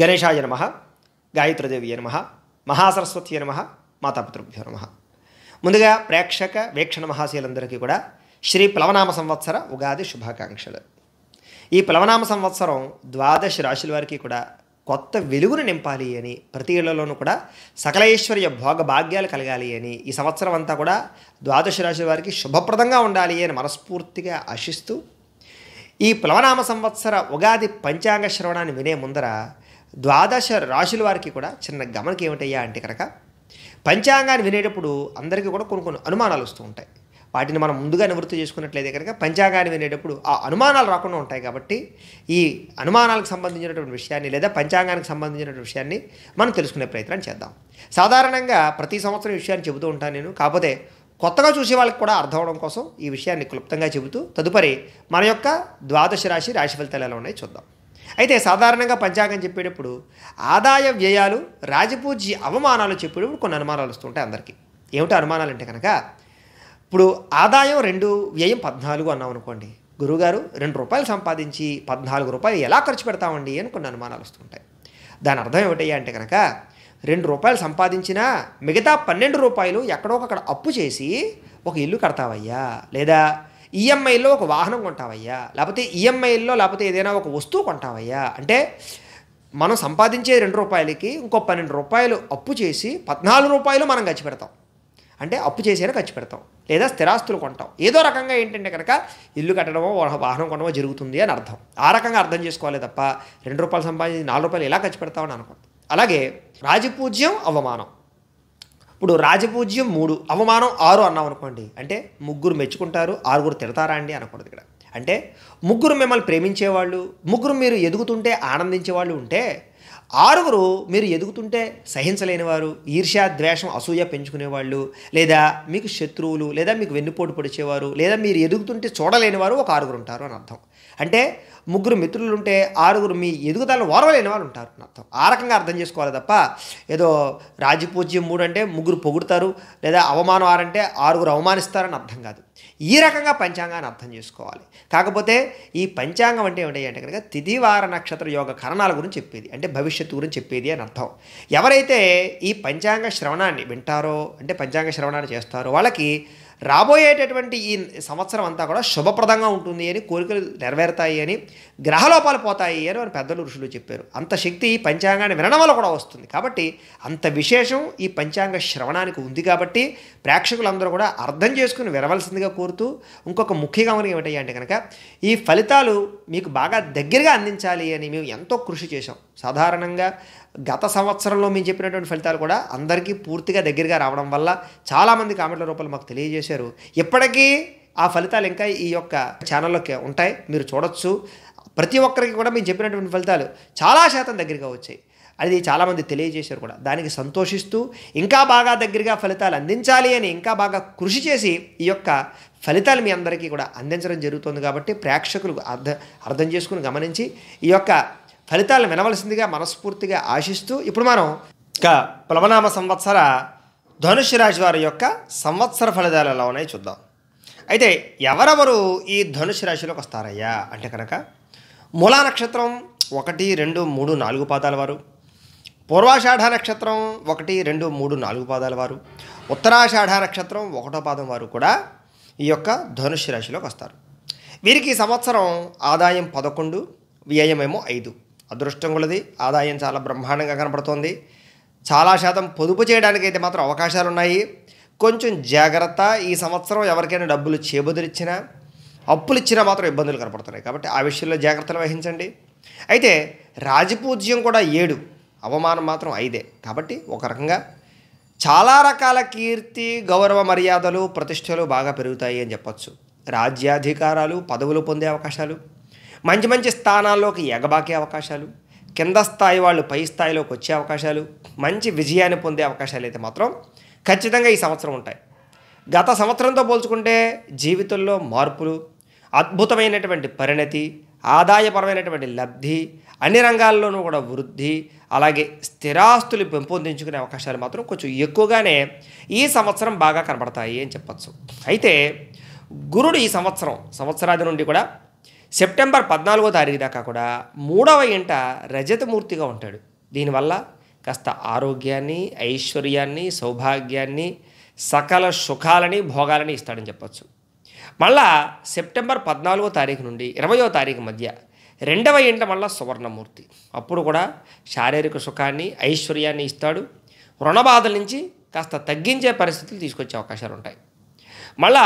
గణేశాయ నమ గాయత్రదేవి నమ మహాసరస్వతి నమ మాతాపితృభ్యో నమ ముందుగా ప్రేక్షక వీక్షణ మహాశీలందరికీ కూడా శ్రీ ప్లవనామ సంవత్సర ఉగాది శుభాకాంక్షలు ఈ ప్లవనామ సంవత్సరం ద్వాదశ రాశుల వారికి కూడా కొత్త వెలుగును నింపాలి అని ప్రతి ఇళ్లలోనూ కూడా సకలైశ్వర్య భోగ భాగ్యాలు కలగాలి అని ఈ సంవత్సరం అంతా కూడా ద్వాదశ రాశుల వారికి శుభప్రదంగా ఉండాలి అని మనస్ఫూర్తిగా ఆశిస్తూ ఈ ప్లవనామ సంవత్సర ఉగాది పంచాంగ శ్రవణాన్ని వినే ముందర ద్వాదశ రాశుల వారికి కూడా చిన్న గమనిక ఏమిటయ్యా అంటే కనుక పంచాంగాన్ని వినేటప్పుడు అందరికీ కూడా కొన్ని కొన్ని అనుమానాలు వస్తూ ఉంటాయి వాటిని మనం ముందుగా నివృత్తి చేసుకున్నట్లయితే కనుక పంచాంగాన్ని వినేటప్పుడు ఆ అనుమానాలు రాకుండా ఉంటాయి కాబట్టి ఈ అనుమానాలకు సంబంధించినటువంటి విషయాన్ని లేదా పంచాంగానికి సంబంధించినటువంటి విషయాన్ని మనం తెలుసుకునే ప్రయత్నం చేద్దాం సాధారణంగా ప్రతి సంవత్సరం ఈ విషయాన్ని చెబుతూ ఉంటాను నేను కాకపోతే కొత్తగా చూసే వాళ్ళకి కూడా అర్థం అవడం కోసం ఈ విషయాన్ని క్లుప్తంగా చెబుతూ తదుపరి మన యొక్క ద్వాదశ రాశి రాశి ఫలితాలు ఎలా ఉన్నాయి చూద్దాం అయితే సాధారణంగా పంచాంగం చెప్పేటప్పుడు ఆదాయ వ్యయాలు రాజపూజ్య అవమానాలు చెప్పేటప్పుడు కొన్ని అనుమానాలు వస్తుంటాయి అందరికీ ఏమిటో అనుమానాలు అంటే కనుక ఇప్పుడు ఆదాయం రెండు వ్యయం పద్నాలుగు అన్నాం అనుకోండి గురుగారు రెండు రూపాయలు సంపాదించి పద్నాలుగు రూపాయలు ఎలా ఖర్చు పెడతామండి అని కొన్ని అనుమానాలు వస్తుంటాయి దాని అర్థం ఏమిటయ్యా అంటే కనుక రెండు రూపాయలు సంపాదించినా మిగతా పన్నెండు రూపాయలు ఎక్కడో అక్కడ అప్పు చేసి ఒక ఇల్లు కడతావయ్యా లేదా ఈఎంఐలో e ఒక వాహనం కొంటావయ్యా లేకపోతే ఈఎంఐల్లో e లేకపోతే ఏదైనా ఒక వస్తువు కొంటావయ్యా అంటే మనం సంపాదించే రెండు రూపాయలకి ఇంకో పన్నెండు రూపాయలు అప్పు చేసి పద్నాలుగు రూపాయలు మనం ఖర్చు పెడతాం అంటే అప్పు చేసేనా ఖర్చు పెడతాం లేదా స్థిరాస్తులు కొంటాం ఏదో రకంగా ఏంటంటే కనుక ఇల్లు కట్టడమో వాహనం కొనడమో జరుగుతుంది అని అర్థం ఆ రకంగా అర్థం చేసుకోవాలి తప్ప రెండు రూపాయలు సంపాదించి నాలుగు రూపాయలు ఎలా ఖర్చు పెడతామని అనుకోండి అలాగే రాజపూజ్యం అవమానం ఇప్పుడు రాజపూజ్యం మూడు అవమానం ఆరు అన్నాం అనుకోండి అంటే ముగ్గురు మెచ్చుకుంటారు ఆరుగురు తిడతారా అండి అనకూడదు ఇక్కడ అంటే ముగ్గురు మిమ్మల్ని ప్రేమించేవాళ్ళు ముగ్గురు మీరు ఎదుగుతుంటే ఆనందించే వాళ్ళు ఉంటే ఆరుగురు మీరు ఎదుగుతుంటే సహించలేనివారు ఈర్ష్యా ద్వేషం అసూయ పెంచుకునేవాళ్ళు లేదా మీకు శత్రువులు లేదా మీకు వెన్నుపోటు పొడిచేవారు లేదా మీరు ఎదుగుతుంటే చూడలేనివారు ఒక ఆరుగురు ఉంటారు అని అర్థం అంటే ముగ్గురు మిత్రులు ఉంటే ఆరుగురు మీ ఎదుగుదల ఓరవలేని వాళ్ళు ఉంటారు అర్థం ఆ రకంగా అర్థం చేసుకోవాలి తప్ప ఏదో రాజపూజ్యం మూడు అంటే ముగ్గురు పొగుడతారు లేదా అవమానం ఆరంటే ఆరుగురు అవమానిస్తారని అర్థం కాదు ఈ రకంగా పంచాంగాన్ని అర్థం చేసుకోవాలి కాకపోతే ఈ పంచాంగం అంటే ఏమిటి అంటే కనుక తిథివార నక్షత్ర యోగ కరణాల గురించి చెప్పేది అంటే భవిష్యత్తు గురించి చెప్పేది అని అర్థం ఎవరైతే ఈ పంచాంగ శ్రవణాన్ని వింటారో అంటే పంచాంగ శ్రవణాన్ని చేస్తారో వాళ్ళకి రాబోయేటటువంటి ఈ సంవత్సరం అంతా కూడా శుభప్రదంగా ఉంటుంది అని కోరికలు నెరవేరుతాయి అని గ్రహలోపాలు పోతాయి అని వారు పెద్దలు ఋషులు చెప్పారు అంత శక్తి ఈ పంచాంగాన్ని వినడం వల్ల కూడా వస్తుంది కాబట్టి అంత విశేషం ఈ పంచాంగ శ్రవణానికి ఉంది కాబట్టి ప్రేక్షకులందరూ కూడా అర్థం చేసుకుని వినవలసిందిగా కోరుతూ ఇంకొక ముఖ్య గమనం ఏమిటయ్యా అంటే కనుక ఈ ఫలితాలు మీకు బాగా దగ్గరగా అందించాలి అని మేము ఎంతో కృషి చేశాం సాధారణంగా గత సంవత్సరంలో మేము చెప్పినటువంటి ఫలితాలు కూడా అందరికీ పూర్తిగా దగ్గరగా రావడం వల్ల చాలామంది కామెంట్ల రూపాలు మాకు తెలియజేశారు ఇప్పటికీ ఆ ఫలితాలు ఇంకా ఈ యొక్క ఛానల్లోకి ఉంటాయి మీరు చూడొచ్చు ప్రతి ఒక్కరికి కూడా మేము చెప్పినటువంటి ఫలితాలు చాలా శాతం దగ్గరగా వచ్చాయి అది చాలామంది తెలియజేశారు కూడా దానికి సంతోషిస్తూ ఇంకా బాగా దగ్గరగా ఫలితాలు అందించాలి అని ఇంకా బాగా కృషి చేసి ఈ యొక్క ఫలితాలు మీ అందరికీ కూడా అందించడం జరుగుతుంది కాబట్టి ప్రేక్షకులు అర్థం అర్థం చేసుకుని గమనించి ఈ యొక్క ఫలితాలు వినవలసిందిగా మనస్ఫూర్తిగా ఆశిస్తూ ఇప్పుడు మనం ఇక ప్లవనామ సంవత్సర ధనుష్ రాశి వారి యొక్క సంవత్సర ఫలితాలు ఎలా ఉన్నాయి చూద్దాం అయితే ఎవరెవరు ఈ ధనుష్ రాశిలోకి వస్తారయ్యా అంటే కనుక మూలా నక్షత్రం ఒకటి రెండు మూడు నాలుగు పాదాల వారు పూర్వాషాఢ నక్షత్రం ఒకటి రెండు మూడు నాలుగు పాదాల వారు ఉత్తరాషాఢ నక్షత్రం ఒకటో పాదం వారు కూడా ఈ యొక్క ధనుష్ రాశిలోకి వస్తారు వీరికి సంవత్సరం ఆదాయం పదకొండు వ్యయమేమో ఐదు అదృష్టం కొలది ఆదాయం చాలా బ్రహ్మాండంగా కనపడుతోంది చాలా శాతం పొదుపు చేయడానికి అయితే మాత్రం అవకాశాలు ఉన్నాయి కొంచెం జాగ్రత్త ఈ సంవత్సరం ఎవరికైనా డబ్బులు చేబుదురిచ్చినా అప్పులు ఇచ్చినా మాత్రం ఇబ్బందులు కనపడుతున్నాయి కాబట్టి ఆ విషయంలో జాగ్రత్తలు వహించండి అయితే రాజపూజ్యం కూడా ఏడు అవమానం మాత్రం ఐదే కాబట్టి ఒక రకంగా చాలా రకాల కీర్తి గౌరవ మర్యాదలు ప్రతిష్టలు బాగా పెరుగుతాయి అని చెప్పచ్చు రాజ్యాధికారాలు పదవులు పొందే అవకాశాలు మంచి మంచి స్థానాల్లోకి ఎగబాకే అవకాశాలు కింద స్థాయి వాళ్ళు పై స్థాయిలోకి వచ్చే అవకాశాలు మంచి విజయాన్ని పొందే అవకాశాలు అయితే మాత్రం ఖచ్చితంగా ఈ సంవత్సరం ఉంటాయి గత సంవత్సరంతో పోల్చుకుంటే జీవితంలో మార్పులు అద్భుతమైనటువంటి పరిణతి ఆదాయపరమైనటువంటి లబ్ధి అన్ని రంగాల్లోనూ కూడా వృద్ధి అలాగే స్థిరాస్తులు పెంపొందించుకునే అవకాశాలు మాత్రం కొంచెం ఎక్కువగానే ఈ సంవత్సరం బాగా కనబడతాయి అని చెప్పచ్చు అయితే గురుడు ఈ సంవత్సరం సంవత్సరాది నుండి కూడా సెప్టెంబర్ పద్నాలుగో తారీఖు దాకా కూడా మూడవ ఇంట రజతమూర్తిగా ఉంటాడు దీనివల్ల కాస్త ఆరోగ్యాన్ని ఐశ్వర్యాన్ని సౌభాగ్యాన్ని సకల సుఖాలని భోగాలని ఇస్తాడని చెప్పచ్చు మళ్ళా సెప్టెంబర్ పద్నాలుగో తారీఖు నుండి ఇరవయో తారీఖు మధ్య రెండవ ఇంట మళ్ళా సువర్ణమూర్తి అప్పుడు కూడా శారీరక సుఖాన్ని ఐశ్వర్యాన్ని ఇస్తాడు రుణబాధల నుంచి కాస్త తగ్గించే పరిస్థితులు తీసుకొచ్చే అవకాశాలు ఉంటాయి మళ్ళా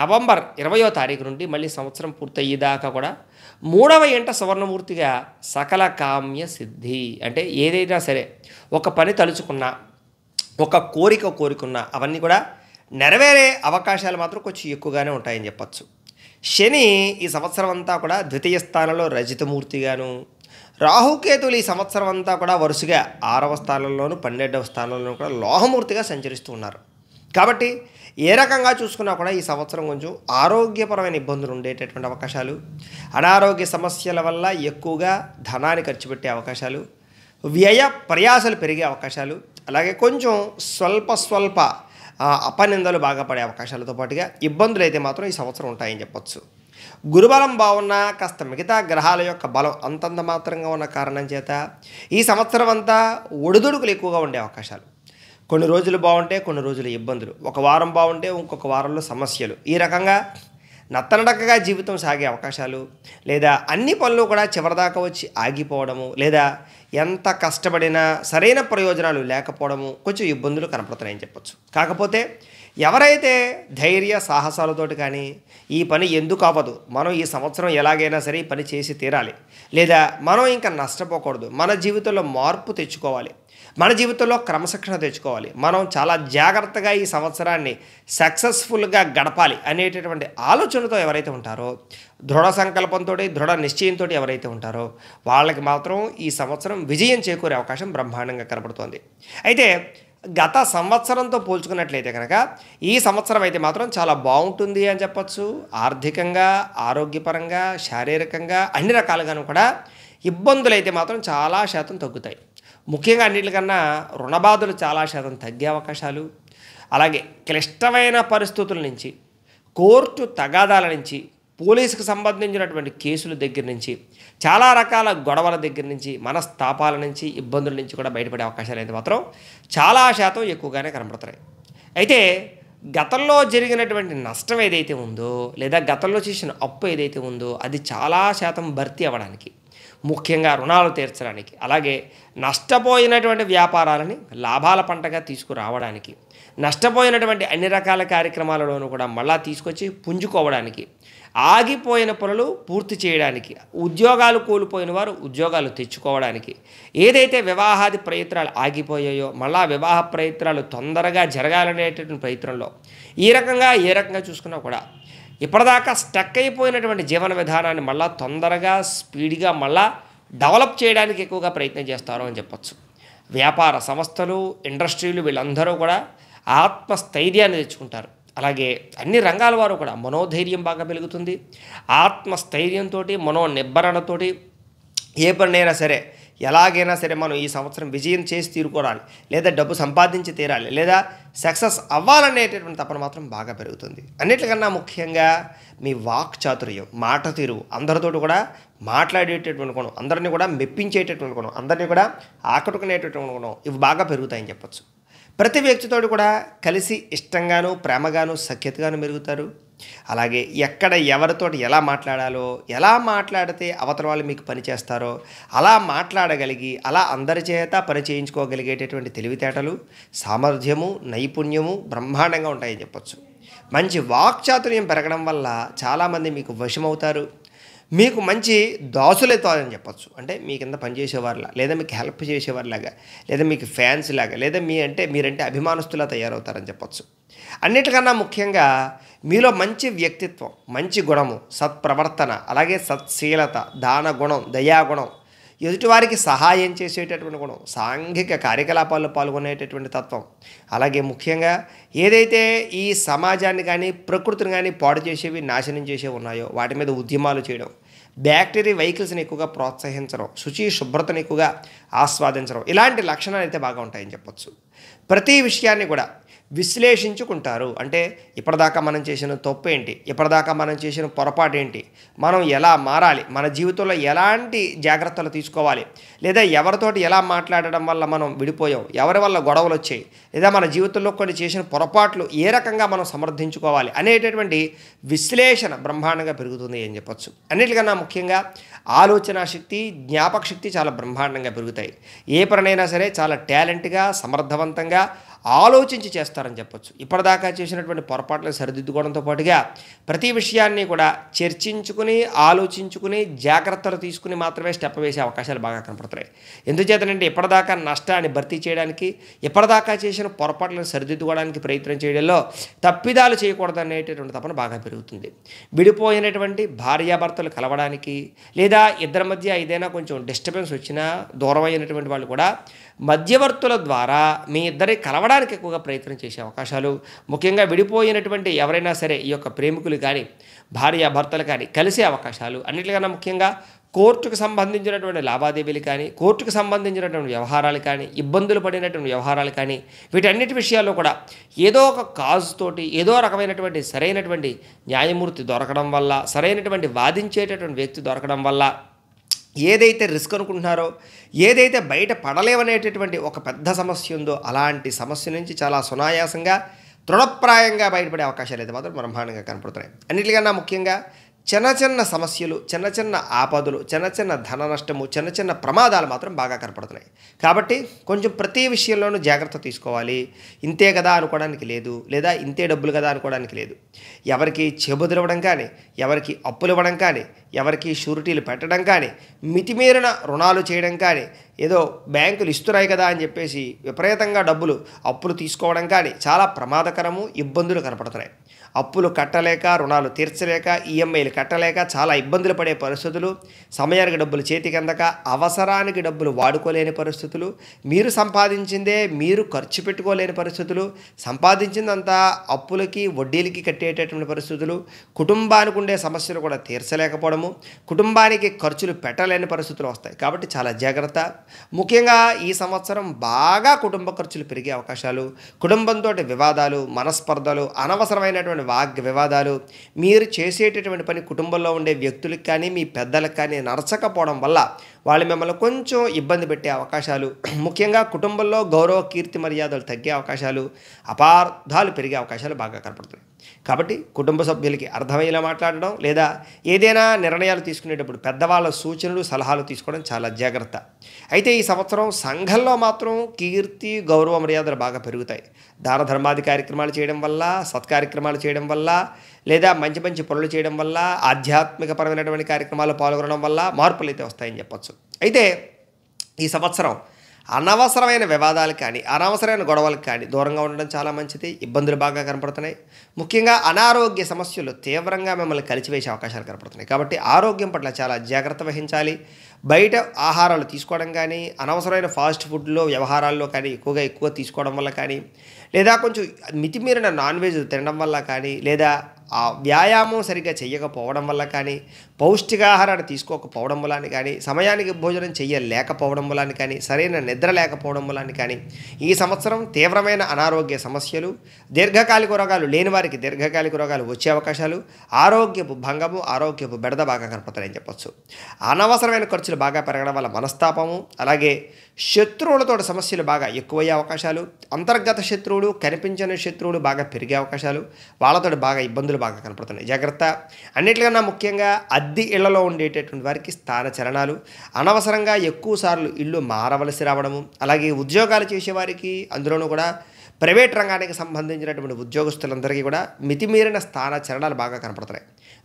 నవంబర్ ఇరవయో తారీఖు నుండి మళ్ళీ సంవత్సరం పూర్తయ్యేదాకా కూడా మూడవ ఎంట సువర్ణమూర్తిగా సకల కామ్య సిద్ధి అంటే ఏదైనా సరే ఒక పని తలుచుకున్నా ఒక కోరిక కోరుకున్నా అవన్నీ కూడా నెరవేరే అవకాశాలు మాత్రం కొంచెం ఎక్కువగానే ఉంటాయని చెప్పచ్చు శని ఈ సంవత్సరం అంతా కూడా ద్వితీయ స్థానంలో రజితమూర్తిగాను రాహుకేతులు ఈ సంవత్సరం అంతా కూడా వరుసగా ఆరవ స్థానంలోను పన్నెండవ స్థానంలోనూ కూడా లోహమూర్తిగా సంచరిస్తూ ఉన్నారు కాబట్టి ఏ రకంగా చూసుకున్నా కూడా ఈ సంవత్సరం కొంచెం ఆరోగ్యపరమైన ఇబ్బందులు ఉండేటటువంటి అవకాశాలు అనారోగ్య సమస్యల వల్ల ఎక్కువగా ధనాన్ని ఖర్చు పెట్టే అవకాశాలు వ్యయ ప్రయాసలు పెరిగే అవకాశాలు అలాగే కొంచెం స్వల్ప స్వల్ప అపనిందలు బాగా పడే అవకాశాలతో పాటుగా ఇబ్బందులు అయితే మాత్రం ఈ సంవత్సరం ఉంటాయని చెప్పొచ్చు గురుబలం బాగున్నా కాస్త మిగతా గ్రహాల యొక్క బలం అంతంత మాత్రంగా ఉన్న కారణం చేత ఈ సంవత్సరం అంతా ఒడిదుడుకులు ఎక్కువగా ఉండే అవకాశాలు కొన్ని రోజులు బాగుంటే కొన్ని రోజులు ఇబ్బందులు ఒక వారం బాగుంటే ఇంకొక వారంలో సమస్యలు ఈ రకంగా నత్తనడకగా జీవితం సాగే అవకాశాలు లేదా అన్ని పనులు కూడా చివరిదాకా వచ్చి ఆగిపోవడము లేదా ఎంత కష్టపడినా సరైన ప్రయోజనాలు లేకపోవడము కొంచెం ఇబ్బందులు కనపడుతున్నాయని చెప్పచ్చు కాకపోతే ఎవరైతే ధైర్య సాహసాలతోటి కానీ ఈ పని ఎందుకు అవ్వదు మనం ఈ సంవత్సరం ఎలాగైనా సరే ఈ పని చేసి తీరాలి లేదా మనం ఇంకా నష్టపోకూడదు మన జీవితంలో మార్పు తెచ్చుకోవాలి మన జీవితంలో క్రమశిక్షణ తెచ్చుకోవాలి మనం చాలా జాగ్రత్తగా ఈ సంవత్సరాన్ని సక్సెస్ఫుల్గా గడపాలి అనేటటువంటి ఆలోచనతో ఎవరైతే ఉంటారో దృఢ సంకల్పంతో దృఢ నిశ్చయంతో ఎవరైతే ఉంటారో వాళ్ళకి మాత్రం ఈ సంవత్సరం విజయం చేకూరే అవకాశం బ్రహ్మాండంగా కనబడుతోంది అయితే గత సంవత్సరంతో పోల్చుకున్నట్లయితే కనుక ఈ సంవత్సరం అయితే మాత్రం చాలా బాగుంటుంది అని చెప్పచ్చు ఆర్థికంగా ఆరోగ్యపరంగా శారీరకంగా అన్ని రకాలుగాను కూడా ఇబ్బందులు అయితే మాత్రం చాలా శాతం తగ్గుతాయి ముఖ్యంగా అన్నిటికన్నా రుణబాధలు చాలా శాతం తగ్గే అవకాశాలు అలాగే క్లిష్టమైన పరిస్థితుల నుంచి కోర్టు తగాదాల నుంచి పోలీసుకు సంబంధించినటువంటి కేసుల దగ్గర నుంచి చాలా రకాల గొడవల దగ్గర నుంచి మనస్తాపాల నుంచి ఇబ్బందుల నుంచి కూడా బయటపడే అవకాశాలు అయితే మాత్రం చాలా శాతం ఎక్కువగానే కనబడుతున్నాయి అయితే గతంలో జరిగినటువంటి నష్టం ఏదైతే ఉందో లేదా గతంలో చేసిన అప్పు ఏదైతే ఉందో అది చాలా శాతం భర్తీ అవ్వడానికి ముఖ్యంగా రుణాలు తీర్చడానికి అలాగే నష్టపోయినటువంటి వ్యాపారాలని లాభాల పంటగా తీసుకురావడానికి నష్టపోయినటువంటి అన్ని రకాల కార్యక్రమాలలోనూ కూడా మళ్ళా తీసుకొచ్చి పుంజుకోవడానికి ఆగిపోయిన పనులు పూర్తి చేయడానికి ఉద్యోగాలు కోల్పోయిన వారు ఉద్యోగాలు తెచ్చుకోవడానికి ఏదైతే వివాహాది ప్రయత్నాలు ఆగిపోయాయో మళ్ళా వివాహ ప్రయత్నాలు తొందరగా జరగాలనేటువంటి ప్రయత్నంలో ఈ రకంగా ఏ రకంగా చూసుకున్నా కూడా ఇప్పటిదాకా స్టక్ అయిపోయినటువంటి జీవన విధానాన్ని మళ్ళా తొందరగా స్పీడ్గా మళ్ళా డెవలప్ చేయడానికి ఎక్కువగా ప్రయత్నం చేస్తారు అని చెప్పచ్చు వ్యాపార సంస్థలు ఇండస్ట్రీలు వీళ్ళందరూ కూడా ఆత్మస్థైర్యాన్ని తెచ్చుకుంటారు అలాగే అన్ని రంగాల వారు కూడా మనోధైర్యం బాగా పెరుగుతుంది ఆత్మస్థైర్యంతో మనో నిబ్బరణతోటి ఏ పనినైనా సరే ఎలాగైనా సరే మనం ఈ సంవత్సరం విజయం చేసి తీరుకోవాలి లేదా డబ్బు సంపాదించి తీరాలి లేదా సక్సెస్ అవ్వాలనేటటువంటి తపన మాత్రం బాగా పెరుగుతుంది అన్నిటికన్నా ముఖ్యంగా మీ వాక్ చాతుర్యం మాట తీరు అందరితో కూడా మాట్లాడేటటువంటి గుణం అందరినీ కూడా మెప్పించేటటువంటి గుణం అందరినీ కూడా ఆకట్టుకునేటటువంటి గుణం ఇవి బాగా పెరుగుతాయని చెప్పచ్చు ప్రతి వ్యక్తితోడు కూడా కలిసి ఇష్టంగాను ప్రేమగాను సఖ్యతగాను మెరుగుతారు అలాగే ఎక్కడ ఎవరితో ఎలా మాట్లాడాలో ఎలా మాట్లాడితే అవతల వాళ్ళు మీకు పనిచేస్తారో అలా మాట్లాడగలిగి అలా అందరి చేత పని చేయించుకోగలిగేటటువంటి తెలివితేటలు సామర్థ్యము నైపుణ్యము బ్రహ్మాండంగా ఉంటాయని చెప్పచ్చు మంచి వాక్చాతుర్యం పెరగడం వల్ల చాలామంది మీకు వశమవుతారు మీకు మంచి దాసులవుతారని చెప్పచ్చు అంటే మీ కింద పనిచేసేవారులా లేదా మీకు హెల్ప్ చేసేవారులాగా లేదా మీకు ఫ్యాన్స్ లాగా లేదా మీ అంటే మీరంటే అభిమానస్తులా తయారవుతారని చెప్పచ్చు అన్నిటికన్నా ముఖ్యంగా మీలో మంచి వ్యక్తిత్వం మంచి గుణము సత్ప్రవర్తన అలాగే సత్శీలత దాన గుణం దయాగుణం ఎదుటివారికి సహాయం చేసేటటువంటి గుణం సాంఘిక కార్యకలాపాల్లో పాల్గొనేటటువంటి తత్వం అలాగే ముఖ్యంగా ఏదైతే ఈ సమాజాన్ని కానీ ప్రకృతిని కానీ పాడు చేసేవి నాశనం చేసేవి ఉన్నాయో వాటి మీద ఉద్యమాలు చేయడం బ్యాక్టీరియా వెహికల్స్ని ఎక్కువగా ప్రోత్సహించడం శుచి శుభ్రతను ఎక్కువగా ఆస్వాదించడం ఇలాంటి లక్షణాలు అయితే బాగా ఉంటాయని చెప్పచ్చు ప్రతి విషయాన్ని కూడా విశ్లేషించుకుంటారు అంటే ఇప్పటిదాకా మనం చేసిన తప్పు ఏంటి ఇప్పటిదాకా మనం చేసిన పొరపాటు ఏంటి మనం ఎలా మారాలి మన జీవితంలో ఎలాంటి జాగ్రత్తలు తీసుకోవాలి లేదా ఎవరితోటి ఎలా మాట్లాడడం వల్ల మనం విడిపోయాం ఎవరి వల్ల గొడవలు వచ్చాయి లేదా మన జీవితంలో కొన్ని చేసిన పొరపాట్లు ఏ రకంగా మనం సమర్థించుకోవాలి అనేటటువంటి విశ్లేషణ బ్రహ్మాండంగా పెరుగుతుంది అని చెప్పచ్చు అన్నిటికన్నా ముఖ్యంగా ఆలోచన శక్తి జ్ఞాపక శక్తి చాలా బ్రహ్మాండంగా పెరుగుతాయి ఏ పనైనా సరే చాలా టాలెంట్గా సమర్థవంతంగా ఆలోచించి చేస్తారని చెప్పొచ్చు ఇప్పటిదాకా చేసినటువంటి పొరపాట్లను సరిదిద్దుకోవడంతో పాటుగా ప్రతి విషయాన్ని కూడా చర్చించుకుని ఆలోచించుకుని జాగ్రత్తలు తీసుకుని మాత్రమే స్టెప్ వేసే అవకాశాలు బాగా కనపడుతున్నాయి ఎందుచేతనంటే ఇప్పటిదాకా నష్టాన్ని భర్తీ చేయడానికి ఇప్పటిదాకా చేసిన పొరపాట్లను సరిదిద్దుకోవడానికి ప్రయత్నం చేయడంలో తప్పిదాలు చేయకూడదనేటటువంటి తపన బాగా పెరుగుతుంది విడిపోయినటువంటి భార్యాభర్తలు కలవడానికి లేదా ఇద్దరి మధ్య ఏదైనా కొంచెం డిస్టర్బెన్స్ వచ్చినా దూరమైనటువంటి వాళ్ళు కూడా మధ్యవర్తుల ద్వారా మీ ఇద్దరి కలవడానికి ఎక్కువగా ప్రయత్నం చేసే అవకాశాలు ముఖ్యంగా విడిపోయినటువంటి ఎవరైనా సరే ఈ యొక్క ప్రేమికులు కానీ భార్య భర్తలు కానీ కలిసే అవకాశాలు అన్నిటికన్నా ముఖ్యంగా కోర్టుకు సంబంధించినటువంటి లావాదేవీలు కానీ కోర్టుకు సంబంధించినటువంటి వ్యవహారాలు కానీ ఇబ్బందులు పడినటువంటి వ్యవహారాలు కానీ వీటన్నిటి విషయాల్లో కూడా ఏదో ఒక కాజు తోటి ఏదో రకమైనటువంటి సరైనటువంటి న్యాయమూర్తి దొరకడం వల్ల సరైనటువంటి వాదించేటటువంటి వ్యక్తి దొరకడం వల్ల ఏదైతే రిస్క్ అనుకుంటున్నారో ఏదైతే బయట పడలేవనేటటువంటి ఒక పెద్ద సమస్య ఉందో అలాంటి సమస్య నుంచి చాలా సునాయాసంగా తృణప్రాయంగా బయటపడే అవకాశాలు అయితే మాత్రం బ్రహ్మాండంగా కనపడుతున్నాయి అన్నిటికన్నా ముఖ్యంగా చిన్న చిన్న సమస్యలు చిన్న చిన్న ఆపదలు చిన్న చిన్న ధన నష్టము చిన్న చిన్న ప్రమాదాలు మాత్రం బాగా కనపడుతున్నాయి కాబట్టి కొంచెం ప్రతి విషయంలోనూ జాగ్రత్త తీసుకోవాలి ఇంతే కదా అనుకోవడానికి లేదు లేదా ఇంతే డబ్బులు కదా అనుకోవడానికి లేదు ఎవరికి చెబుదిరవడం కానీ ఎవరికి అప్పులు ఇవ్వడం కానీ ఎవరికి షూరిటీలు పెట్టడం కానీ మితిమీరిన రుణాలు చేయడం కానీ ఏదో బ్యాంకులు ఇస్తున్నాయి కదా అని చెప్పేసి విపరీతంగా డబ్బులు అప్పులు తీసుకోవడం కానీ చాలా ప్రమాదకరము ఇబ్బందులు కనపడుతున్నాయి అప్పులు కట్టలేక రుణాలు తీర్చలేక ఈఎంఐలు కట్టలేక చాలా ఇబ్బందులు పడే పరిస్థితులు సమయానికి డబ్బులు చేతికి అందక అవసరానికి డబ్బులు వాడుకోలేని పరిస్థితులు మీరు సంపాదించిందే మీరు ఖర్చు పెట్టుకోలేని పరిస్థితులు సంపాదించిందంతా అప్పులకి వడ్డీలకి కట్టేటటువంటి పరిస్థితులు కుటుంబానికి ఉండే సమస్యలు కూడా తీర్చలేకపోవడము కుటుంబానికి ఖర్చులు పెట్టలేని పరిస్థితులు వస్తాయి కాబట్టి చాలా జాగ్రత్త ముఖ్యంగా ఈ సంవత్సరం బాగా కుటుంబ ఖర్చులు పెరిగే అవకాశాలు కుటుంబంతో వివాదాలు మనస్పర్ధలు అనవసరమైనటువంటి వాగ్ వివాదాలు మీరు చేసేటటువంటి పని కుటుంబంలో ఉండే వ్యక్తులకు కానీ మీ పెద్దలకు కానీ నడచకపోవడం వల్ల వాళ్ళు మిమ్మల్ని కొంచెం ఇబ్బంది పెట్టే అవకాశాలు ముఖ్యంగా కుటుంబంలో గౌరవ కీర్తి మర్యాదలు తగ్గే అవకాశాలు అపార్థాలు పెరిగే అవకాశాలు బాగా కనపడుతున్నాయి కాబట్టి కుటుంబ సభ్యులకి అర్థమయ్యేలా మాట్లాడడం లేదా ఏదైనా నిర్ణయాలు తీసుకునేటప్పుడు పెద్దవాళ్ళ సూచనలు సలహాలు తీసుకోవడం చాలా జాగ్రత్త అయితే ఈ సంవత్సరం సంఘంలో మాత్రం కీర్తి గౌరవ మర్యాదలు బాగా పెరుగుతాయి దాన ధర్మాది కార్యక్రమాలు చేయడం వల్ల సత్కార్యక్రమాలు చేయడం వల్ల లేదా మంచి మంచి పనులు చేయడం వల్ల ఆధ్యాత్మిక పరమైనటువంటి కార్యక్రమాలు పాల్గొనడం వల్ల మార్పులు అయితే వస్తాయని చెప్పచ్చు అయితే ఈ సంవత్సరం అనవసరమైన వివాదాలు కానీ అనవసరమైన గొడవలు కానీ దూరంగా ఉండడం చాలా మంచిది ఇబ్బందులు బాగా కనపడుతున్నాయి ముఖ్యంగా అనారోగ్య సమస్యలు తీవ్రంగా మిమ్మల్ని కలిసివేసే అవకాశాలు కనపడుతున్నాయి కాబట్టి ఆరోగ్యం పట్ల చాలా జాగ్రత్త వహించాలి బయట ఆహారాలు తీసుకోవడం కానీ అనవసరమైన ఫాస్ట్ ఫుడ్లో వ్యవహారాల్లో కానీ ఎక్కువగా ఎక్కువ తీసుకోవడం వల్ల కానీ లేదా కొంచెం మితిమీరిన నాన్ వెజ్ తినడం వల్ల కానీ లేదా ఆ వ్యాయామం సరిగ్గా చేయకపోవడం వల్ల కానీ పౌష్టికాహారాన్ని తీసుకోకపోవడం వలన కానీ సమయానికి భోజనం చేయలేకపోవడం వలన కానీ సరైన నిద్ర లేకపోవడం వలన కానీ ఈ సంవత్సరం తీవ్రమైన అనారోగ్య సమస్యలు దీర్ఘకాలిక రోగాలు లేని వారికి దీర్ఘకాలిక రోగాలు వచ్చే అవకాశాలు ఆరోగ్యపు భంగము ఆరోగ్యపు బెడద బాగా కనపడతాయని చెప్పొచ్చు అనవసరమైన ఖర్చులు బాగా పెరగడం వల్ల మనస్తాపము అలాగే శత్రువులతో సమస్యలు బాగా ఎక్కువయ్యే అవకాశాలు అంతర్గత శత్రువులు కనిపించని శత్రువులు బాగా పెరిగే అవకాశాలు వాళ్ళతో బాగా ఇబ్బందులు బాగా కనపడుతున్నాయి జాగ్రత్త అన్నిటికన్నా ముఖ్యంగా అద్దె ఇళ్లలో ఉండేటటువంటి వారికి స్థాన చలనాలు అనవసరంగా ఎక్కువసార్లు ఇల్లు మారవలసి రావడము అలాగే ఉద్యోగాలు చేసేవారికి అందులోనూ కూడా ప్రైవేట్ రంగానికి సంబంధించినటువంటి ఉద్యోగస్తులందరికీ కూడా మితిమీరిన స్థాన చలనాలు బాగా కనపడతాయి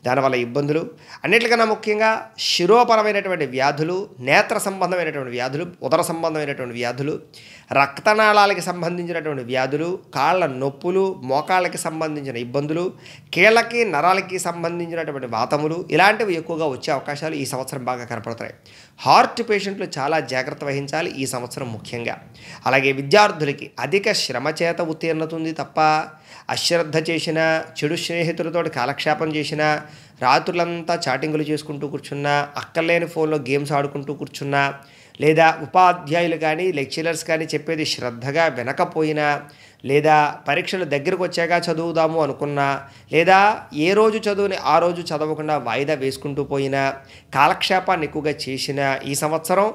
దానివల్ల ఇబ్బందులు అన్నిటికన్నా ముఖ్యంగా శిరోపరమైనటువంటి వ్యాధులు నేత్ర సంబంధమైనటువంటి వ్యాధులు ఉదర సంబంధమైనటువంటి వ్యాధులు రక్తనాళాలకి సంబంధించినటువంటి వ్యాధులు కాళ్ళ నొప్పులు మోకాళ్ళకి సంబంధించిన ఇబ్బందులు కీళ్ళకి నరాలకి సంబంధించినటువంటి వాతములు ఇలాంటివి ఎక్కువగా వచ్చే అవకాశాలు ఈ సంవత్సరం బాగా కనపడతాయి హార్ట్ పేషెంట్లు చాలా జాగ్రత్త వహించాలి ఈ సంవత్సరం ముఖ్యంగా అలాగే విద్యార్థులకి అధిక శ్రమ చేత ఉత్తీర్ణత ఉంది తప్ప అశ్రద్ధ చేసిన చెడు స్నేహితులతో కాలక్షేపం చేసిన రాత్రులంతా చాటింగులు చేసుకుంటూ కూర్చున్నా అక్కర్లేని ఫోన్లో గేమ్స్ ఆడుకుంటూ కూర్చున్నా లేదా ఉపాధ్యాయులు కానీ లెక్చరర్స్ కానీ చెప్పేది శ్రద్ధగా వినకపోయినా లేదా పరీక్షలు దగ్గరకు వచ్చాక చదువుదాము అనుకున్నా లేదా ఏ రోజు చదువుని ఆ రోజు చదవకుండా వాయిదా వేసుకుంటూ పోయినా కాలక్షేపాన్ని ఎక్కువగా చేసినా ఈ సంవత్సరం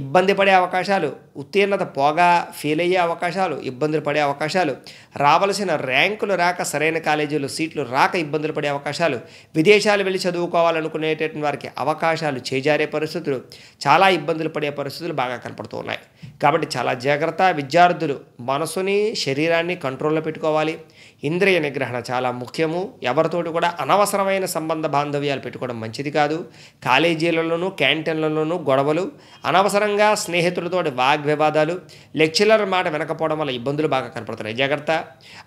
ఇబ్బంది పడే అవకాశాలు ఉత్తీర్ణత పోగా ఫెయిల్ అయ్యే అవకాశాలు ఇబ్బందులు పడే అవకాశాలు రావలసిన ర్యాంకులు రాక సరైన కాలేజీలు సీట్లు రాక ఇబ్బందులు పడే అవకాశాలు విదేశాలు వెళ్ళి చదువుకోవాలనుకునేటటువంటి వారికి అవకాశాలు చేజారే పరిస్థితులు చాలా ఇబ్బందులు పడే పరిస్థితులు బాగా కనపడుతూ ఉన్నాయి కాబట్టి చాలా జాగ్రత్త విద్యార్థులు మనసుని శరీరాన్ని కంట్రోల్లో పెట్టుకోవాలి ఇంద్రియ నిగ్రహణ చాలా ముఖ్యము ఎవరితోటి కూడా అనవసరమైన సంబంధ బాంధవ్యాలు పెట్టుకోవడం మంచిది కాదు కాలేజీలలోనూ క్యాంటీన్లలోనూ గొడవలు అనవసరంగా స్నేహితులతో వాగ్వివాదాలు లెక్చరర్ మాట వినకపోవడం వల్ల ఇబ్బందులు బాగా కనపడుతున్నాయి జాగ్రత్త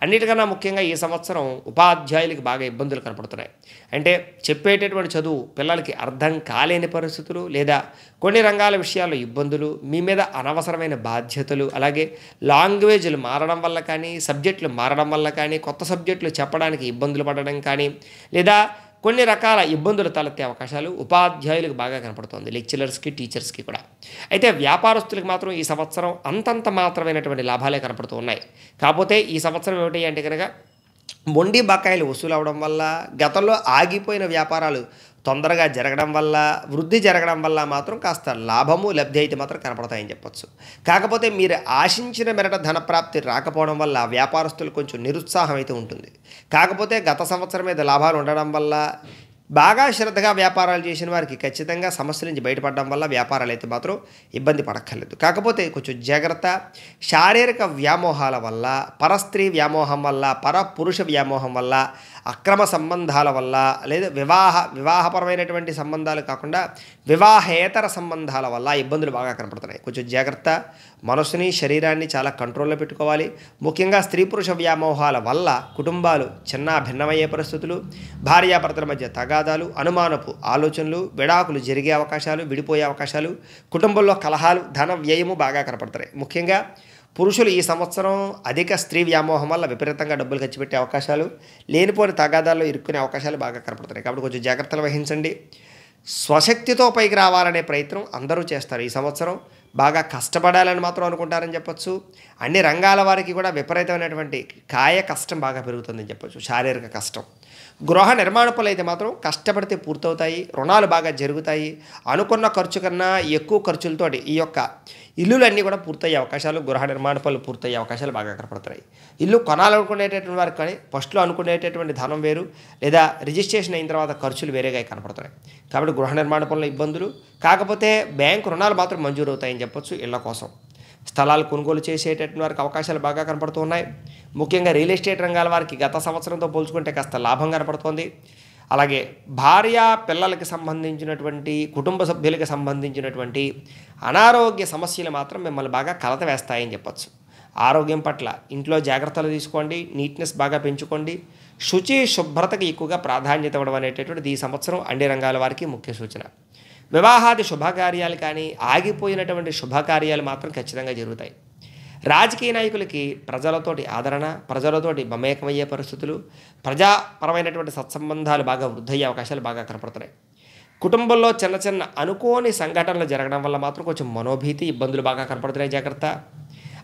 అన్నిటికన్నా ముఖ్యంగా ఈ సంవత్సరం ఉపాధ్యాయులకి బాగా ఇబ్బందులు కనపడుతున్నాయి అంటే చెప్పేటటువంటి చదువు పిల్లలకి అర్థం కాలేని పరిస్థితులు లేదా కొన్ని రంగాల విషయాల్లో ఇబ్బందులు మీ మీద అనవసరమైన బాధ్యతలు అలాగే లాంగ్వేజ్లు మారడం వల్ల కానీ సబ్జెక్టులు మారడం వల్ల కానీ కొత్త సబ్జెక్టులు చెప్పడానికి ఇబ్బందులు పడడం కానీ లేదా కొన్ని రకాల ఇబ్బందులు తలెత్తే అవకాశాలు ఉపాధ్యాయులకు బాగా కనపడుతుంది లెక్చరర్స్కి టీచర్స్కి కూడా అయితే వ్యాపారస్తులకు మాత్రం ఈ సంవత్సరం అంతంత మాత్రమైనటువంటి లాభాలే కనపడుతూ ఉన్నాయి కాకపోతే ఈ సంవత్సరం ఏమిటి అంటే కనుక మొండి బకాయిలు వసూలు అవడం వల్ల గతంలో ఆగిపోయిన వ్యాపారాలు తొందరగా జరగడం వల్ల వృద్ధి జరగడం వల్ల మాత్రం కాస్త లాభము లబ్ధి అయితే మాత్రం కనపడతాయని చెప్పచ్చు కాకపోతే మీరు ఆశించిన మెరట ధనప్రాప్తి రాకపోవడం వల్ల వ్యాపారస్తులు కొంచెం నిరుత్సాహం అయితే ఉంటుంది కాకపోతే గత సంవత్సరం మీద లాభాలు ఉండడం వల్ల బాగా శ్రద్ధగా వ్యాపారాలు చేసిన వారికి ఖచ్చితంగా సమస్యల నుంచి బయటపడడం వల్ల వ్యాపారాలు అయితే మాత్రం ఇబ్బంది పడక్కర్లేదు కాకపోతే కొంచెం జాగ్రత్త శారీరక వ్యామోహాల వల్ల పరస్త్రీ వ్యామోహం వల్ల పరపురుష వ్యామోహం వల్ల అక్రమ సంబంధాల వల్ల లేదా వివాహ వివాహపరమైనటువంటి సంబంధాలు కాకుండా వివాహేతర సంబంధాల వల్ల ఇబ్బందులు బాగా కనపడుతున్నాయి కొంచెం జాగ్రత్త మనసుని శరీరాన్ని చాలా కంట్రోల్లో పెట్టుకోవాలి ముఖ్యంగా స్త్రీ పురుష వ్యామోహాల వల్ల కుటుంబాలు చిన్న భిన్నమయ్యే పరిస్థితులు భార్యాభర్తల మధ్య తగాదాలు అనుమానపు ఆలోచనలు విడాకులు జరిగే అవకాశాలు విడిపోయే అవకాశాలు కుటుంబంలో కలహాలు ధన వ్యయము బాగా కనపడతాయి ముఖ్యంగా పురుషులు ఈ సంవత్సరం అధిక స్త్రీ వ్యామోహం వల్ల విపరీతంగా డబ్బులు ఖర్చు పెట్టే అవకాశాలు లేనిపోని తగాదాల్లో ఇరుక్కునే అవకాశాలు బాగా కనపడుతున్నాయి కాబట్టి కొంచెం జాగ్రత్తలు వహించండి స్వశక్తితో పైకి రావాలనే ప్రయత్నం అందరూ చేస్తారు ఈ సంవత్సరం బాగా కష్టపడాలని మాత్రం అనుకుంటారని చెప్పచ్చు అన్ని రంగాల వారికి కూడా విపరీతమైనటువంటి కాయ కష్టం బాగా పెరుగుతుందని చెప్పచ్చు శారీరక కష్టం గృహ నిర్మాణ పనులు అయితే మాత్రం కష్టపడితే పూర్తవుతాయి రుణాలు బాగా జరుగుతాయి అనుకున్న ఖర్చు కన్నా ఎక్కువ ఖర్చులతోటి ఈ యొక్క ఇల్లులన్నీ కూడా పూర్తయ్యే అవకాశాలు గృహ నిర్మాణ పనులు పూర్తయ్యే అవకాశాలు బాగా కనపడతాయి ఇల్లు కొనాలనుకునేటటువంటి వారికి కానీ ఫస్ట్లో అనుకునేటటువంటి ధనం వేరు లేదా రిజిస్ట్రేషన్ అయిన తర్వాత ఖర్చులు వేరేగా కనపడుతున్నాయి కాబట్టి గృహ నిర్మాణ పనుల ఇబ్బందులు కాకపోతే బ్యాంకు రుణాలు మాత్రం మంజూరు అవుతాయని చెప్పొచ్చు ఇళ్ల కోసం స్థలాలు కొనుగోలు చేసేటటువంటి వారికి అవకాశాలు బాగా కనపడుతూ ఉన్నాయి ముఖ్యంగా రియల్ ఎస్టేట్ రంగాల వారికి గత సంవత్సరంతో పోల్చుకుంటే కాస్త లాభం కనపడుతోంది అలాగే భార్య పిల్లలకి సంబంధించినటువంటి కుటుంబ సభ్యులకి సంబంధించినటువంటి అనారోగ్య సమస్యలు మాత్రం మిమ్మల్ని బాగా కలత వేస్తాయని చెప్పచ్చు ఆరోగ్యం పట్ల ఇంట్లో జాగ్రత్తలు తీసుకోండి నీట్నెస్ బాగా పెంచుకోండి శుచి శుభ్రతకి ఎక్కువగా ప్రాధాన్యత ఇవ్వడం అనేటటువంటిది ఈ సంవత్సరం అన్ని రంగాల వారికి ముఖ్య సూచన వివాహాది శుభకార్యాలు కానీ ఆగిపోయినటువంటి శుభకార్యాలు మాత్రం ఖచ్చితంగా జరుగుతాయి రాజకీయ నాయకులకి ప్రజలతోటి ఆదరణ ప్రజలతోటి మమేకమయ్యే పరిస్థితులు ప్రజాపరమైనటువంటి సత్సంబంధాలు బాగా వృద్ధయ్యే అవకాశాలు బాగా కనపడుతున్నాయి కుటుంబంలో చిన్న చిన్న అనుకోని సంఘటనలు జరగడం వల్ల మాత్రం కొంచెం మనోభీతి ఇబ్బందులు బాగా కనపడుతున్నాయి జాగ్రత్త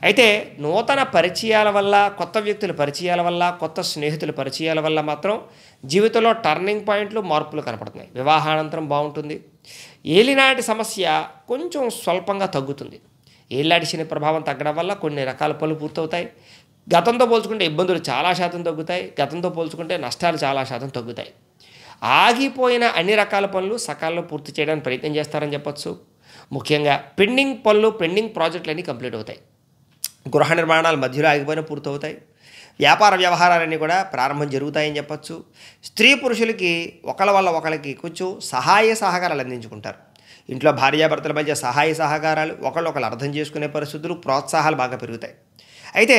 అయితే నూతన పరిచయాల వల్ల కొత్త వ్యక్తుల పరిచయాల వల్ల కొత్త స్నేహితుల పరిచయాల వల్ల మాత్రం జీవితంలో టర్నింగ్ పాయింట్లు మార్పులు కనపడుతున్నాయి వివాహానంతరం బాగుంటుంది ఏలినాటి సమస్య కొంచెం స్వల్పంగా తగ్గుతుంది ఏళ్ళాటి శని ప్రభావం తగ్గడం వల్ల కొన్ని రకాల పనులు పూర్తవుతాయి గతంతో పోల్చుకుంటే ఇబ్బందులు చాలా శాతం తగ్గుతాయి గతంతో పోల్చుకుంటే నష్టాలు చాలా శాతం తగ్గుతాయి ఆగిపోయిన అన్ని రకాల పనులు సకాలంలో పూర్తి చేయడానికి ప్రయత్నం చేస్తారని చెప్పొచ్చు ముఖ్యంగా పెండింగ్ పనులు పెండింగ్ ప్రాజెక్టులన్నీ కంప్లీట్ అవుతాయి గృహ నిర్మాణాలు మధ్యలో ఆగిపోయినా పూర్తవుతాయి వ్యాపార వ్యవహారాలన్నీ కూడా ప్రారంభం జరుగుతాయని చెప్పచ్చు స్త్రీ పురుషులకి ఒకళ్ళ వల్ల ఒకరికి కొంచెం సహాయ సహకారాలు అందించుకుంటారు ఇంట్లో భార్యాభర్తల మధ్య సహాయ సహకారాలు ఒకళ్ళొకళ్ళు అర్థం చేసుకునే పరిస్థితులు ప్రోత్సాహాలు బాగా పెరుగుతాయి అయితే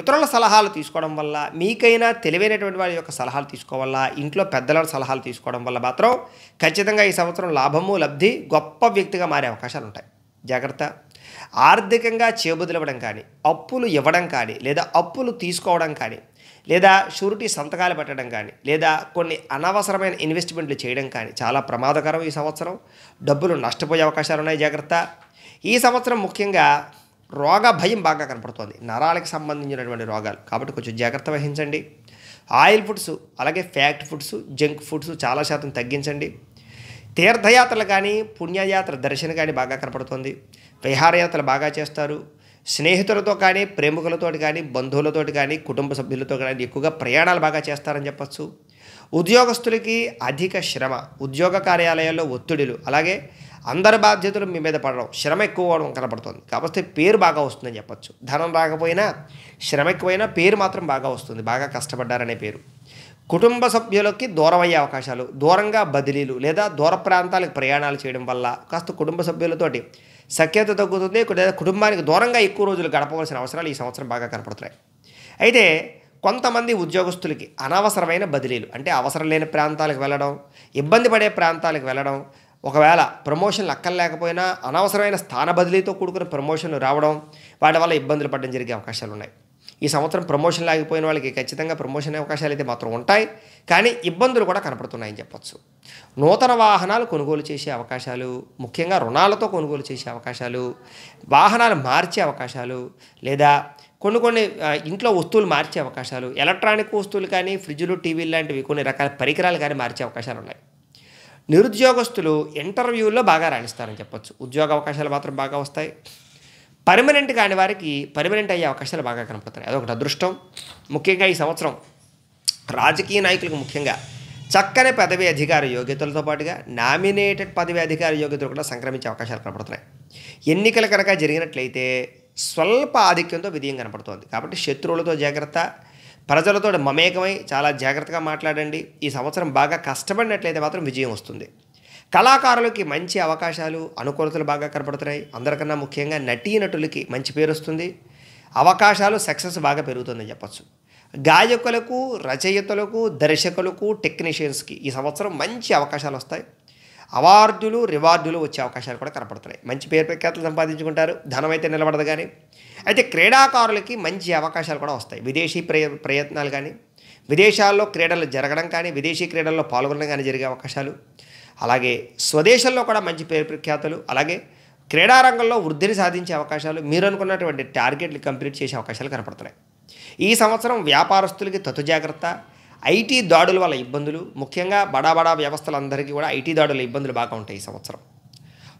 ఇతరుల సలహాలు తీసుకోవడం వల్ల మీకైనా తెలివైనటువంటి వారి యొక్క సలహాలు తీసుకోవల్ల ఇంట్లో పెద్దల సలహాలు తీసుకోవడం వల్ల మాత్రం ఖచ్చితంగా ఈ సంవత్సరం లాభము లబ్ధి గొప్ప వ్యక్తిగా మారే అవకాశాలు ఉంటాయి జాగ్రత్త ఆర్థికంగా చేబుదలవ్వడం కానీ అప్పులు ఇవ్వడం కానీ లేదా అప్పులు తీసుకోవడం కానీ లేదా షూరిటీ సంతకాలు పెట్టడం కానీ లేదా కొన్ని అనవసరమైన ఇన్వెస్ట్మెంట్లు చేయడం కానీ చాలా ప్రమాదకరం ఈ సంవత్సరం డబ్బులు నష్టపోయే అవకాశాలు ఉన్నాయి జాగ్రత్త ఈ సంవత్సరం ముఖ్యంగా రోగ భయం బాగా కనపడుతోంది నరాలకు సంబంధించినటువంటి రోగాలు కాబట్టి కొంచెం జాగ్రత్త వహించండి ఆయిల్ ఫుడ్స్ అలాగే ఫ్యాక్ట్ ఫుడ్స్ జంక్ ఫుడ్స్ చాలా శాతం తగ్గించండి తీర్థయాత్రలు కానీ పుణ్యయాత్ర దర్శనం కానీ బాగా కనపడుతుంది విహారయాత్రలు బాగా చేస్తారు స్నేహితులతో కానీ ప్రేమికులతో కానీ బంధువులతో కానీ కుటుంబ సభ్యులతో కానీ ఎక్కువగా ప్రయాణాలు బాగా చేస్తారని చెప్పచ్చు ఉద్యోగస్తులకి అధిక శ్రమ ఉద్యోగ కార్యాలయాల్లో ఒత్తిడులు అలాగే అందరి బాధ్యతలు మీ మీద పడడం శ్రమ ఎక్కువ అవడం కనపడుతుంది కాబట్టి పేరు బాగా వస్తుందని చెప్పచ్చు ధనం రాకపోయినా శ్రమ ఎక్కువైనా పేరు మాత్రం బాగా వస్తుంది బాగా కష్టపడ్డారనే పేరు కుటుంబ సభ్యులకి దూరం అయ్యే అవకాశాలు దూరంగా బదిలీలు లేదా దూర ప్రాంతాలకు ప్రయాణాలు చేయడం వల్ల కాస్త కుటుంబ సభ్యులతోటి సఖ్యత తగ్గుతుంది లేదా కుటుంబానికి దూరంగా ఎక్కువ రోజులు గడపవలసిన అవసరాలు ఈ సంవత్సరం బాగా కనపడుతున్నాయి అయితే కొంతమంది ఉద్యోగస్తులకి అనవసరమైన బదిలీలు అంటే అవసరం లేని ప్రాంతాలకు వెళ్ళడం ఇబ్బంది పడే ప్రాంతాలకు వెళ్ళడం ఒకవేళ ప్రమోషన్లు అక్కర్లేకపోయినా అనవసరమైన స్థాన బదిలీతో కూడుకున్న ప్రమోషన్లు రావడం వాటి వల్ల ఇబ్బందులు పడడం జరిగే అవకాశాలు ఉన్నాయి ఈ సంవత్సరం ప్రమోషన్లు ఆగిపోయిన వాళ్ళకి ఖచ్చితంగా ప్రమోషన్ అవకాశాలు అయితే మాత్రం ఉంటాయి కానీ ఇబ్బందులు కూడా కనపడుతున్నాయని చెప్పచ్చు నూతన వాహనాలు కొనుగోలు చేసే అవకాశాలు ముఖ్యంగా రుణాలతో కొనుగోలు చేసే అవకాశాలు వాహనాలు మార్చే అవకాశాలు లేదా కొన్ని కొన్ని ఇంట్లో వస్తువులు మార్చే అవకాశాలు ఎలక్ట్రానిక్ వస్తువులు కానీ ఫ్రిడ్జ్లు టీవీలు లాంటివి కొన్ని రకాల పరికరాలు కానీ మార్చే అవకాశాలు ఉన్నాయి నిరుద్యోగస్తులు ఇంటర్వ్యూల్లో బాగా రాణిస్తారని చెప్పచ్చు ఉద్యోగ అవకాశాలు మాత్రం బాగా వస్తాయి పర్మనెంట్ కాని వారికి పర్మనెంట్ అయ్యే అవకాశాలు బాగా కనపడుతున్నాయి అదొకటి అదృష్టం ముఖ్యంగా ఈ సంవత్సరం రాజకీయ నాయకులకు ముఖ్యంగా చక్కని పదవి అధికార యోగ్యతలతో పాటుగా నామినేటెడ్ పదవి అధికార యోగ్యతలు కూడా సంక్రమించే అవకాశాలు కనపడుతున్నాయి ఎన్నికలు కనుక జరిగినట్లయితే స్వల్ప ఆధిక్యంతో విజయం కనపడుతోంది కాబట్టి శత్రువులతో జాగ్రత్త ప్రజలతో మమేకమై చాలా జాగ్రత్తగా మాట్లాడండి ఈ సంవత్సరం బాగా కష్టపడినట్లయితే మాత్రం విజయం వస్తుంది కళాకారులకి మంచి అవకాశాలు అనుకూలతలు బాగా కనపడుతున్నాయి అందరికన్నా ముఖ్యంగా నటీ నటులకి మంచి పేరు వస్తుంది అవకాశాలు సక్సెస్ బాగా పెరుగుతుందని చెప్పచ్చు గాయకులకు రచయితలకు దర్శకులకు టెక్నీషియన్స్కి ఈ సంవత్సరం మంచి అవకాశాలు వస్తాయి అవార్డులు రివార్డులు వచ్చే అవకాశాలు కూడా కనపడుతున్నాయి మంచి పేరు ప్రఖ్యాతలు సంపాదించుకుంటారు ధనం అయితే నిలబడదు కానీ అయితే క్రీడాకారులకి మంచి అవకాశాలు కూడా వస్తాయి విదేశీ ప్రయ ప్రయత్నాలు కానీ విదేశాల్లో క్రీడలు జరగడం కానీ విదేశీ క్రీడల్లో పాల్గొనడం కానీ జరిగే అవకాశాలు అలాగే స్వదేశంలో కూడా మంచి పేరు ప్రఖ్యాతులు అలాగే క్రీడారంగంలో వృద్ధిని సాధించే అవకాశాలు మీరు అనుకున్నటువంటి టార్గెట్లు కంప్లీట్ చేసే అవకాశాలు కనపడుతున్నాయి ఈ సంవత్సరం వ్యాపారస్తులకి తత్తు జాగ్రత్త ఐటీ దాడుల వల్ల ఇబ్బందులు ముఖ్యంగా బడా బడా వ్యవస్థలందరికీ కూడా ఐటీ దాడుల ఇబ్బందులు బాగా ఉంటాయి ఈ సంవత్సరం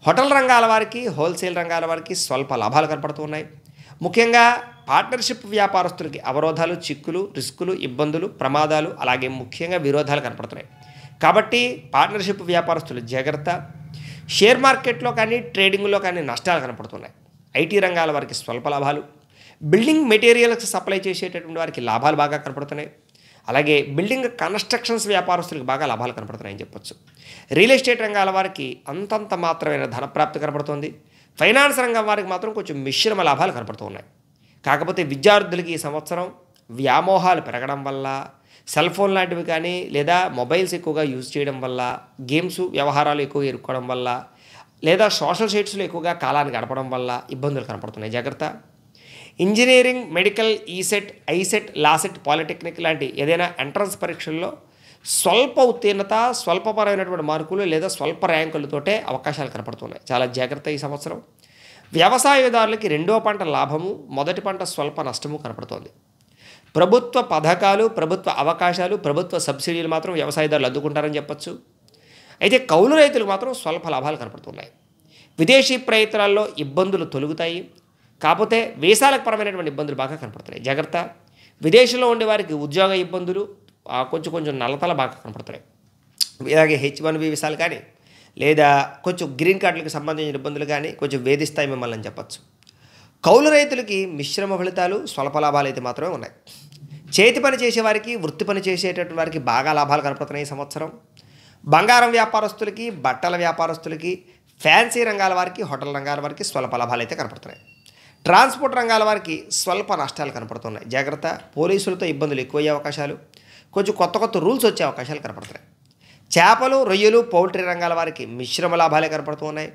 హోటల్ రంగాల వారికి హోల్సేల్ రంగాల వారికి స్వల్ప లాభాలు కనపడుతున్నాయి ముఖ్యంగా పార్ట్నర్షిప్ వ్యాపారస్తులకి అవరోధాలు చిక్కులు రిస్కులు ఇబ్బందులు ప్రమాదాలు అలాగే ముఖ్యంగా విరోధాలు కనపడుతున్నాయి కాబట్టి పార్ట్నర్షిప్ వ్యాపారస్తులు జాగ్రత్త షేర్ మార్కెట్లో కానీ ట్రేడింగ్లో కానీ నష్టాలు కనపడుతున్నాయి ఐటీ రంగాల వారికి స్వల్ప లాభాలు బిల్డింగ్ మెటీరియల్స్ సప్లై చేసేటటువంటి వారికి లాభాలు బాగా కనపడుతున్నాయి అలాగే బిల్డింగ్ కన్స్ట్రక్షన్స్ వ్యాపారస్తులకు బాగా లాభాలు కనపడుతున్నాయని చెప్పొచ్చు రియల్ ఎస్టేట్ రంగాల వారికి అంతంత మాత్రమైన ధనప్రాప్తి కనపడుతుంది ఫైనాన్స్ రంగం వారికి మాత్రం కొంచెం మిశ్రమ లాభాలు కనపడుతున్నాయి కాకపోతే విద్యార్థులకి ఈ సంవత్సరం వ్యామోహాలు పెరగడం వల్ల సెల్ ఫోన్ లాంటివి కానీ లేదా మొబైల్స్ ఎక్కువగా యూజ్ చేయడం వల్ల గేమ్స్ వ్యవహారాలు ఎక్కువ ఎరుక్కోవడం వల్ల లేదా సోషల్ సైట్స్లో ఎక్కువగా కాలాన్ని గడపడం వల్ల ఇబ్బందులు కనపడుతున్నాయి జాగ్రత్త engineering medical ECET ICET LAWCET polytechnic లాంటి ఏదైనా ఎంట్రన్స్ పరీక్షల్లో స్వల్ప ఉత్తీర్ణత స్వల్పపరమైనటువంటి మార్కులు లేదా స్వల్ప ర్యాంకులతోటే అవకాశాలు కనపడుతున్నాయి చాలా జాగ్రత్త ఈ సంవత్సరం వ్యవసాయదారులకి రెండో పంట లాభము మొదటి పంట స్వల్ప నష్టము కనపడుతోంది ప్రభుత్వ పథకాలు ప్రభుత్వ అవకాశాలు ప్రభుత్వ సబ్సిడీలు మాత్రం వ్యవసాయదారులు అందుకుంటారని చెప్పచ్చు అయితే కౌలు రైతులకు మాత్రం స్వల్ప లాభాలు కనపడుతున్నాయి విదేశీ ప్రయత్నాల్లో ఇబ్బందులు తొలుగుతాయి కాకపోతే వీసాలకు పరమైనటువంటి ఇబ్బందులు బాగా కనపడుతున్నాయి జాగ్రత్త విదేశంలో ఉండే వారికి ఉద్యోగ ఇబ్బందులు కొంచెం కొంచెం నల్లతల బాగా కనపడుతున్నాయి ఇలాగే హెచ్ వన్ బి వీసాలు కానీ లేదా కొంచెం గ్రీన్ కార్డులకు సంబంధించిన ఇబ్బందులు కానీ కొంచెం వేధిస్తాయి మిమ్మల్ని చెప్పచ్చు కౌలు రైతులకి మిశ్రమ ఫలితాలు స్వల్ప లాభాలు అయితే మాత్రమే ఉన్నాయి చేతి పని చేసేవారికి వృత్తి పని చేసేటటువంటి వారికి బాగా లాభాలు కనపడుతున్నాయి ఈ సంవత్సరం బంగారం వ్యాపారస్తులకి బట్టల వ్యాపారస్తులకి ఫ్యాన్సీ రంగాల వారికి హోటల్ రంగాల వారికి స్వల్ప లాభాలు అయితే కనపడుతున్నాయి ట్రాన్స్పోర్ట్ రంగాల వారికి స్వల్ప నష్టాలు కనపడుతున్నాయి జాగ్రత్త పోలీసులతో ఇబ్బందులు ఎక్కువయ్యే అవకాశాలు కొంచెం కొత్త కొత్త రూల్స్ వచ్చే అవకాశాలు కనపడుతున్నాయి చేపలు రొయ్యలు పౌల్ట్రీ రంగాల వారికి మిశ్రమ లాభాలే కనపడుతున్నాయి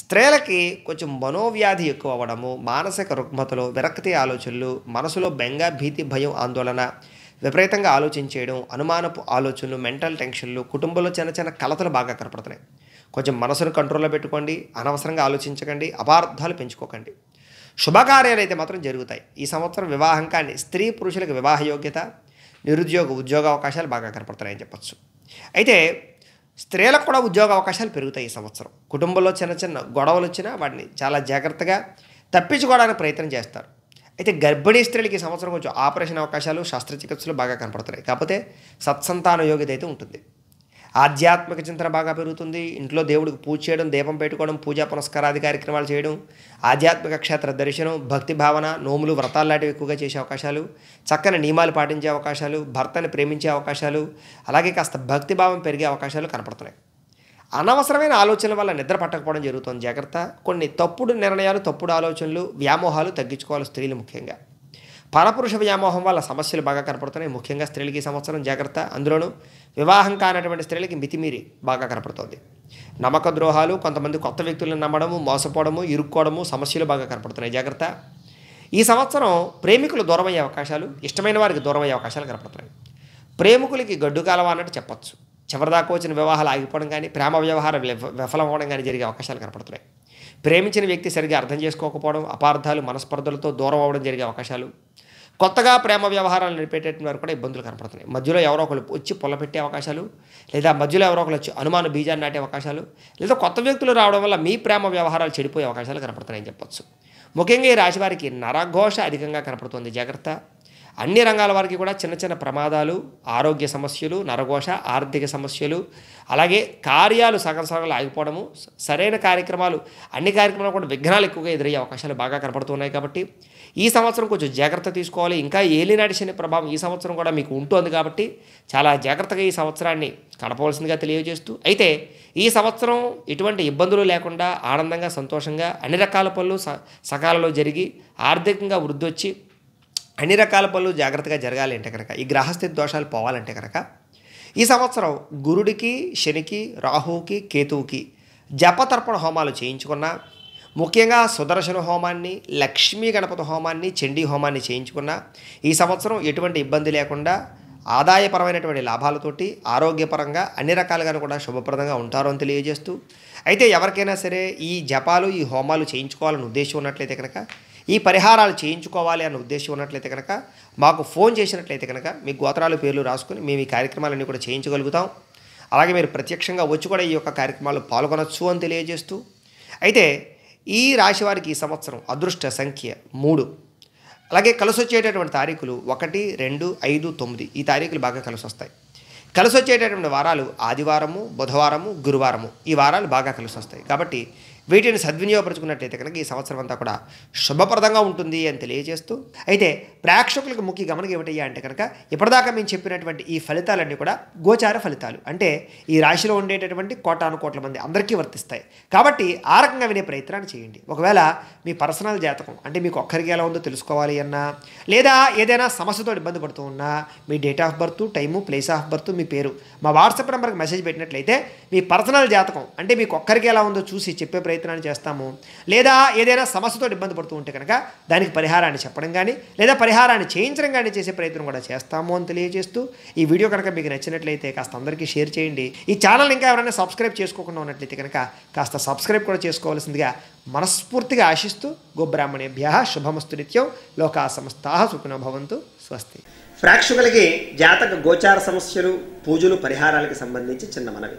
స్త్రీలకి కొంచెం మనోవ్యాధి ఎక్కువ అవ్వడము మానసిక రుగ్మతలు విరక్తి ఆలోచనలు మనసులో బెంగ భీతి భయం ఆందోళన విపరీతంగా ఆలోచించేయడం అనుమానపు ఆలోచనలు మెంటల్ టెన్షన్లు కుటుంబంలో చిన్న చిన్న కలతలు బాగా కనపడుతున్నాయి కొంచెం మనసును కంట్రోల్లో పెట్టుకోండి అనవసరంగా ఆలోచించకండి అపార్థాలు పెంచుకోకండి శుభకార్యాలు అయితే మాత్రం జరుగుతాయి ఈ సంవత్సరం వివాహం కానీ స్త్రీ పురుషులకు వివాహ యోగ్యత నిరుద్యోగ ఉద్యోగ అవకాశాలు బాగా కనపడుతున్నాయని చెప్పచ్చు అయితే స్త్రీలకు కూడా ఉద్యోగ అవకాశాలు పెరుగుతాయి ఈ సంవత్సరం కుటుంబంలో చిన్న చిన్న గొడవలు వచ్చినా వాటిని చాలా జాగ్రత్తగా తప్పించుకోవడానికి ప్రయత్నం చేస్తారు అయితే గర్భిణీ స్త్రీలకి ఈ సంవత్సరం కొంచెం ఆపరేషన్ అవకాశాలు శస్త్రచికిత్సలు బాగా కనపడుతున్నాయి కాకపోతే సత్సంతాన యోగ్యత అయితే ఉంటుంది ఆధ్యాత్మిక చింతన బాగా పెరుగుతుంది ఇంట్లో దేవుడికి పూజ చేయడం దీపం పెట్టుకోవడం పూజా పునస్కారాది కార్యక్రమాలు చేయడం ఆధ్యాత్మిక క్షేత్ర దర్శనం భక్తి భావన నోములు వ్రతాలు లాంటివి ఎక్కువగా చేసే అవకాశాలు చక్కని నియమాలు పాటించే అవకాశాలు భర్తని ప్రేమించే అవకాశాలు అలాగే కాస్త భక్తి భావం పెరిగే అవకాశాలు కనపడుతున్నాయి అనవసరమైన ఆలోచనల వల్ల నిద్ర పట్టకపోవడం జరుగుతుంది జాగ్రత్త కొన్ని తప్పుడు నిర్ణయాలు తప్పుడు ఆలోచనలు వ్యామోహాలు తగ్గించుకోవాలి స్త్రీలు ముఖ్యంగా పరపురుష వ్యామోహం వల్ల సమస్యలు బాగా కనపడుతున్నాయి ముఖ్యంగా స్త్రీలకి సంవత్సరం జాగ్రత్త అందులోనూ వివాహం కానటువంటి స్త్రీలకి మితిమీరి బాగా కనపడుతోంది నమ్మక ద్రోహాలు కొంతమంది కొత్త వ్యక్తులను నమ్మడము మోసపోవడము ఇరుక్కోవడము సమస్యలు బాగా కనపడుతున్నాయి జాగ్రత్త ఈ సంవత్సరం ప్రేమికులు దూరమయ్యే అవకాశాలు ఇష్టమైన వారికి దూరమయ్యే అవకాశాలు కనపడుతున్నాయి ప్రేమికులకి గడ్డు కాలవా అన్నట్టు చెప్పచ్చు చివరిదాకా వచ్చిన వివాహాలు ఆగిపోవడం కానీ ప్రేమ వ్యవహారం విఫలం అవ్వడం కానీ జరిగే అవకాశాలు కనపడుతున్నాయి ప్రేమించిన వ్యక్తి సరిగ్గా అర్థం చేసుకోకపోవడం అపార్థాలు మనస్పర్ధలతో దూరం అవ్వడం జరిగే అవకాశాలు కొత్తగా ప్రేమ వ్యవహారాలు నడిపేటటువంటి వారు కూడా ఇబ్బందులు కనపడుతున్నాయి మధ్యలో ఎవరో ఒకరు వచ్చి పెట్టే అవకాశాలు లేదా మధ్యలో ఎవరో ఒకరు వచ్చి అనుమాన బీజాన్ని నాటే అవకాశాలు లేదా కొత్త వ్యక్తులు రావడం వల్ల మీ ప్రేమ వ్యవహారాలు చెడిపోయే అవకాశాలు కనపడుతున్నాయని చెప్పొచ్చు ముఖ్యంగా ఈ రాశివారికి నరఘోష అధికంగా కనపడుతుంది జాగ్రత్త అన్ని రంగాల వారికి కూడా చిన్న చిన్న ప్రమాదాలు ఆరోగ్య సమస్యలు నరఘోష ఆర్థిక సమస్యలు అలాగే కార్యాలు సగం సగలు ఆగిపోవడము సరైన కార్యక్రమాలు అన్ని కార్యక్రమాలు కూడా విఘ్నాలు ఎక్కువగా ఎదురయ్యే అవకాశాలు బాగా కనపడుతున్నాయి కాబట్టి ఈ సంవత్సరం కొంచెం జాగ్రత్త తీసుకోవాలి ఇంకా ఏలినాటి శని ప్రభావం ఈ సంవత్సరం కూడా మీకు ఉంటుంది కాబట్టి చాలా జాగ్రత్తగా ఈ సంవత్సరాన్ని గడపవలసిందిగా తెలియజేస్తూ అయితే ఈ సంవత్సరం ఎటువంటి ఇబ్బందులు లేకుండా ఆనందంగా సంతోషంగా అన్ని రకాల పనులు సకాలంలో జరిగి ఆర్థికంగా వృద్ధి వచ్చి అన్ని రకాల పనులు జాగ్రత్తగా జరగాలి అంటే కనుక ఈ గ్రహస్థితి దోషాలు పోవాలంటే కనుక ఈ సంవత్సరం గురుడికి శనికి రాహువుకి కేతువుకి జపతర్పణ హోమాలు చేయించుకున్న ముఖ్యంగా సుదర్శన హోమాన్ని లక్ష్మీ గణపతి హోమాన్ని చండీ హోమాన్ని చేయించుకున్న ఈ సంవత్సరం ఎటువంటి ఇబ్బంది లేకుండా ఆదాయపరమైనటువంటి లాభాలతోటి ఆరోగ్యపరంగా అన్ని రకాలుగాను కూడా శుభప్రదంగా ఉంటారు అని తెలియజేస్తూ అయితే ఎవరికైనా సరే ఈ జపాలు ఈ హోమాలు చేయించుకోవాలని ఉద్దేశం ఉన్నట్లయితే కనుక ఈ పరిహారాలు చేయించుకోవాలి అన్న ఉద్దేశం ఉన్నట్లయితే కనుక మాకు ఫోన్ చేసినట్లయితే కనుక మీ గోత్రాలు పేర్లు రాసుకుని మేము ఈ కార్యక్రమాలన్నీ కూడా చేయించగలుగుతాం అలాగే మీరు ప్రత్యక్షంగా వచ్చి కూడా ఈ యొక్క కార్యక్రమాలు పాల్గొనొచ్చు అని తెలియజేస్తూ అయితే ఈ రాశి వారికి ఈ సంవత్సరం అదృష్ట సంఖ్య మూడు అలాగే కలిసి వచ్చేటటువంటి తారీఖులు ఒకటి రెండు ఐదు తొమ్మిది ఈ తారీఖులు బాగా కలిసి వస్తాయి కలిసి వచ్చేటటువంటి వారాలు ఆదివారము బుధవారము గురువారము ఈ వారాలు బాగా కలిసి వస్తాయి కాబట్టి వీటిని సద్వినియోగపరుచుకున్నట్లయితే కనుక ఈ సంవత్సరం అంతా కూడా శుభప్రదంగా ఉంటుంది అని తెలియజేస్తూ అయితే ప్రేక్షకులకు ముఖ్య గమనం ఏమిటయ్యా అంటే కనుక ఇప్పటిదాకా మేము చెప్పినటువంటి ఈ ఫలితాలన్నీ కూడా గోచార ఫలితాలు అంటే ఈ రాశిలో ఉండేటటువంటి కోటాను కోట్ల మంది అందరికీ వర్తిస్తాయి కాబట్టి ఆ రకంగా వినే ప్రయత్నాన్ని చేయండి ఒకవేళ మీ పర్సనల్ జాతకం అంటే మీకు ఒక్కరికి ఎలా ఉందో తెలుసుకోవాలి అన్నా లేదా ఏదైనా సమస్యతో ఇబ్బంది పడుతూ ఉన్నా మీ date of birth time place of birth మీ పేరు మా వాట్సాప్ నెంబర్కి మెసేజ్ పెట్టినట్లయితే మీ పర్సనల్ జాతకం అంటే మీకు ఒక్కరికి ఎలా ఉందో చూసి చెప్పే ప్రయత్నం ప్రయత్నాన్ని చేస్తాము లేదా ఏదైనా సమస్యతో ఇబ్బంది పడుతూ ఉంటే కనుక దానికి పరిహారాన్ని చెప్పడం కానీ లేదా పరిహారాన్ని చేయించడం కానీ చేసే ప్రయత్నం కూడా చేస్తాము అని తెలియజేస్తూ ఈ వీడియో కనుక మీకు నచ్చినట్లయితే కాస్త అందరికీ షేర్ చేయండి ఈ ఛానల్ ఇంకా ఎవరైనా సబ్స్క్రైబ్ చేసుకోకుండా ఉన్నట్లయితే కనుక కాస్త సబ్స్క్రైబ్ కూడా చేసుకోవాల్సిందిగా మనస్ఫూర్తిగా ఆశిస్తూ గోబ్రాహ్మణేభ్య శుభమస్తు నిత్యం లోకా సమస్తా సుఖినో భవంతు స్వస్తి ప్రేక్షకులకి జాతక గోచార సమస్యలు పూజలు పరిహారాలకు సంబంధించి చిన్న మనవి